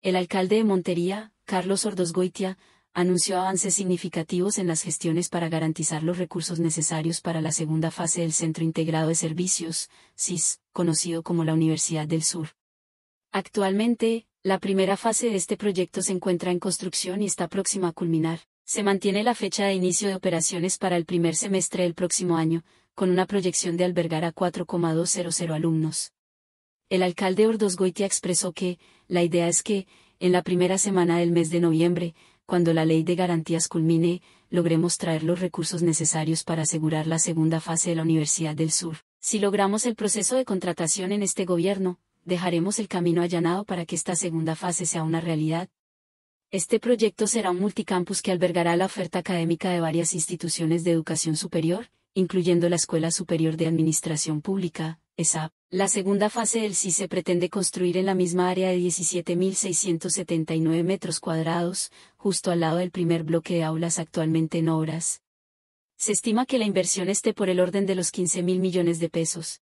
El alcalde de Montería, Carlos Ordosgoitia, anunció avances significativos en las gestiones para garantizar los recursos necesarios para la segunda fase del Centro Integrado de Servicios, CIS, conocido como la Universidad del Sur. Actualmente, la primera fase de este proyecto se encuentra en construcción y está próxima a culminar. Se mantiene la fecha de inicio de operaciones para el primer semestre del próximo año, con una proyección de albergar a 4,200 alumnos. El alcalde Ordosgoitia expresó que, la idea es que, en la primera semana del mes de noviembre, cuando la ley de garantías culmine, logremos traer los recursos necesarios para asegurar la segunda fase de la Universidad del Sur. Si logramos el proceso de contratación en este gobierno, dejaremos el camino allanado para que esta segunda fase sea una realidad. Este proyecto será un multicampus que albergará la oferta académica de varias instituciones de educación superior, incluyendo la Escuela Superior de Administración Pública, la segunda fase del sí se pretende construir en la misma área de 17.679 metros cuadrados, justo al lado del primer bloque de aulas actualmente en obras. Se estima que la inversión esté por el orden de los 15.000 millones de pesos,